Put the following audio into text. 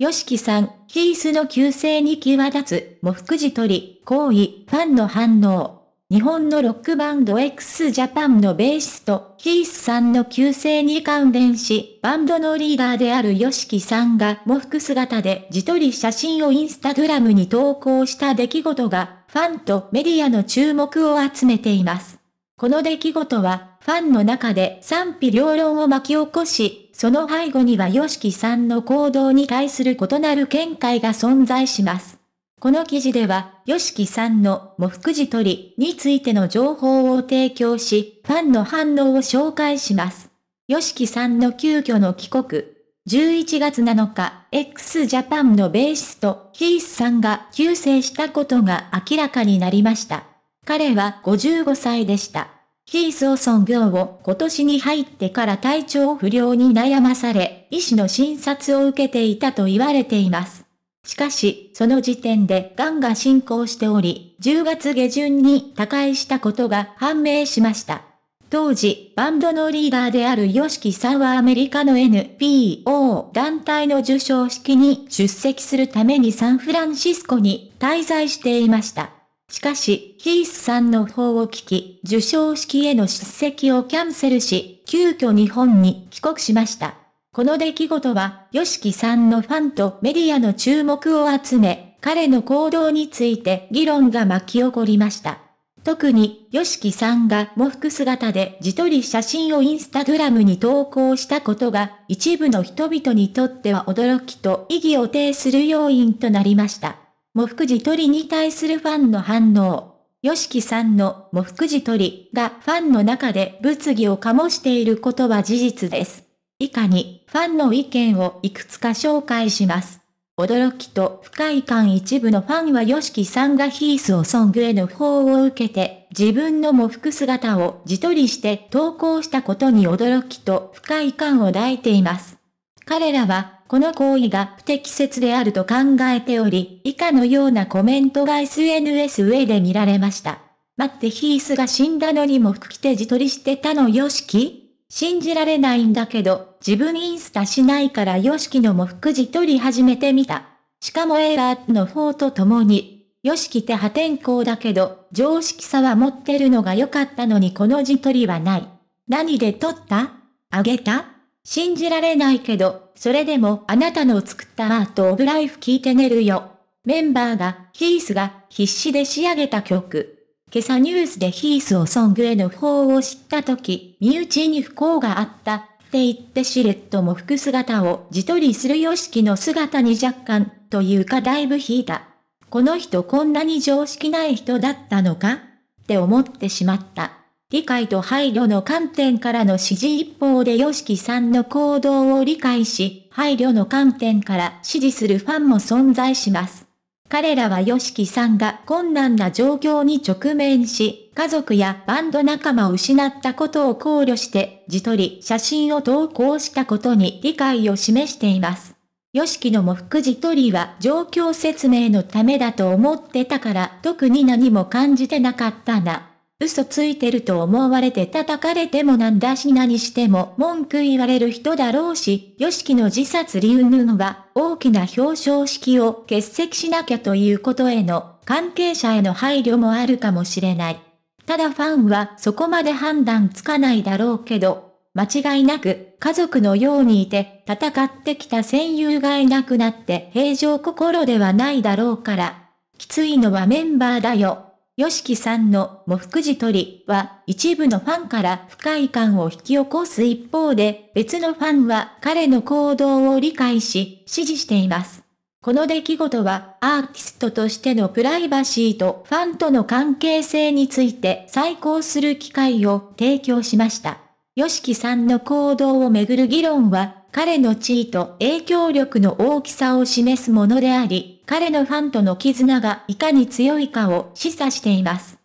ヨシキさん、ヒースの旧姓に際立つ、も福寺取り、行為、ファンの反応。日本のロックバンド x ジャパンのベーシスト、ヒースさんの旧姓に関連し、バンドのリーダーであるヨシキさんが喪服姿で自撮り写真をインスタグラムに投稿した出来事が、ファンとメディアの注目を集めています。この出来事は、ファンの中で賛否両論を巻き起こし、その背後には yoshiki さんの行動に対する異なる見解が存在します。この記事では、yoshiki さんの喪服時取りについての情報を提供し、ファンの反応を紹介します。yoshiki さんの急遽の帰国。11月7日、x ジャパンのベーシスト、ヒースさんが急逝したことが明らかになりました。彼は55歳でした。キースーソン業を今年に入ってから体調不良に悩まされ、医師の診察を受けていたと言われています。しかし、その時点で癌が進行しており、10月下旬に他界したことが判明しました。当時、バンドのリーダーである yoshiki さんはアメリカの NPO 団体の授賞式に出席するためにサンフランシスコに滞在していました。しかし、ヒースさんの方を聞き、受賞式への出席をキャンセルし、急遽日本に帰国しました。この出来事は、シキさんのファンとメディアの注目を集め、彼の行動について議論が巻き起こりました。特に、シキさんが喪服姿で自撮り写真をインスタグラムに投稿したことが、一部の人々にとっては驚きと意義を呈する要因となりました。もふくじとりに対するファンの反応。ヨシキさんのもふくじとりがファンの中で物議を醸していることは事実です。以下にファンの意見をいくつか紹介します。驚きと不快感一部のファンはよしきさんがヒースをソングへの法を受けて、自分のふ服姿を自撮りして投稿したことに驚きと不快感を抱いています。彼らは、この行為が不適切であると考えており、以下のようなコメントが SNS 上で見られました。待ってヒースが死んだのにも服着て自撮りしてたのよしき信じられないんだけど、自分インスタしないからよしきのも服自撮り始めてみた。しかもエラーの方と共に、よしきって破天荒だけど、常識さは持ってるのが良かったのにこの自撮りはない。何で撮ったあげた信じられないけど、それでもあなたの作ったアートオブライフ聞いて寝るよ。メンバーが、ヒースが必死で仕上げた曲。今朝ニュースでヒースをソングへの方を知った時、身内に不幸があった、って言ってシレットも服姿を自撮りするしきの姿に若干、というかだいぶ引いた。この人こんなに常識ない人だったのかって思ってしまった。理解と配慮の観点からの指示一方で yoshiki さんの行動を理解し、配慮の観点から支持するファンも存在します。彼らは yoshiki さんが困難な状況に直面し、家族やバンド仲間を失ったことを考慮して、自撮り、写真を投稿したことに理解を示しています。ヨシキのも服自撮りは状況説明のためだと思ってたから特に何も感じてなかったな。嘘ついてると思われて叩かれてもなんだし何しても文句言われる人だろうし、ヨシキの自殺理由ぬは、大きな表彰式を欠席しなきゃということへの、関係者への配慮もあるかもしれない。ただファンはそこまで判断つかないだろうけど、間違いなく家族のようにいて戦ってきた戦友がいなくなって平常心ではないだろうから、きついのはメンバーだよ。yoshiki さんの喪服字取りは一部のファンから不快感を引き起こす一方で、別のファンは彼の行動を理解し、支持しています。この出来事はアーティストとしてのプライバシーとファンとの関係性について再考する機会を提供しました。yoshiki さんの行動をめぐる議論は彼の地位と影響力の大きさを示すものであり、彼のファンとの絆がいかに強いかを示唆しています。